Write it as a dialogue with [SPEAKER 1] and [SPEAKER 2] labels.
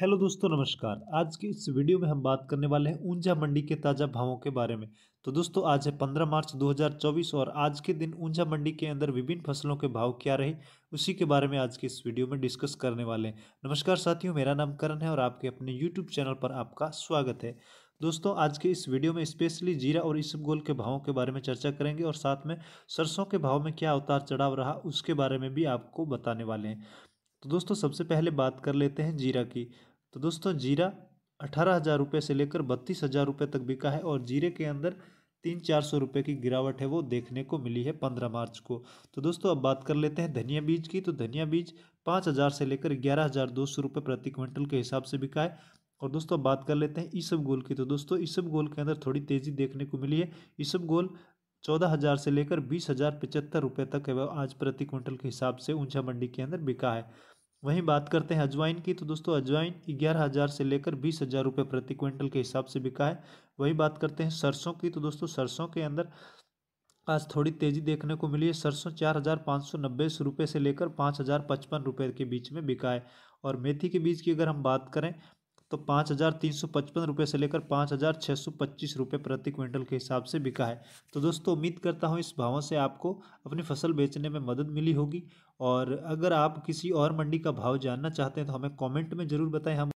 [SPEAKER 1] hello दोस्तों नमस्कार आज की इस वीडियो में हम बात करने वाले हैं ऊंझा मंडी के ताज़ा भावों के बारे में तो दोस्तों आज है 15 मार्च 2024 और आज के दिन ऊंझा मंडी के अंदर विभिन्न फसलों के भाव क्या रहे उसी के बारे में आज के इस वीडियो में डिस्कस करने वाले हैं नमस्कार साथियों मेरा नाम करण है और आपके अपने यूट्यूब चैनल पर आपका स्वागत है दोस्तों आज के इस वीडियो में स्पेशली जीरा और गोल के भावों के बारे में चर्चा करेंगे और साथ में सरसों के भाव में क्या उतार चढ़ाव रहा उसके बारे में भी आपको बताने वाले हैं तो दोस्तों सबसे पहले बात कर लेते हैं जीरा की तो दोस्तों जीरा अठारह हज़ार रुपये से लेकर बत्तीस हज़ार रुपये तक बिका है और जीरे के अंदर तीन चार सौ रुपये की गिरावट है वो देखने को मिली है पंद्रह मार्च को तो दोस्तों अब बात कर लेते हैं धनिया बीज की तो धनिया बीज पाँच हज़ार से लेकर ग्यारह हज़ार दो सौ रुपये प्रति क्विंटल के हिसाब से बिका है और दोस्तों बात कर लेते हैं ईसब गोल की तो दोस्तों ईसब गोल के अंदर थोड़ी तेज़ी देखने को मिली है ईसब गोल चौदह हज़ार से लेकर बीस हज़ार पचहत्तर रुपये तक है वह आज प्रति क्विंटल के हिसाब से ऊंचा मंडी के अंदर बिका है वहीं बात करते हैं अजवाइन की तो दोस्तों अजवाइन ग्यारह हज़ार से लेकर बीस हज़ार रुपये प्रति क्विंटल के हिसाब से बिका है वही बात करते हैं सरसों की तो दोस्तों सरसों के अंदर आज थोड़ी तेज़ी देखने को मिली है सरसों चार हज़ार पाँच सौ नब्बे रुपये से लेकर पाँच हज़ार पचपन रुपये के बीच में बिका है और मेथी के बीज की अगर हम बात करें तो पाँच हज़ार तीन सौ पचपन रुपये से लेकर पाँच हज़ार छः सौ पच्चीस रुपये प्रति क्विंटल के हिसाब से बिका है तो दोस्तों उम्मीद करता हूँ इस भावों से आपको अपनी फसल बेचने में मदद मिली होगी और अगर आप किसी और मंडी का भाव जानना चाहते हैं तो हमें कमेंट में ज़रूर बताएं हम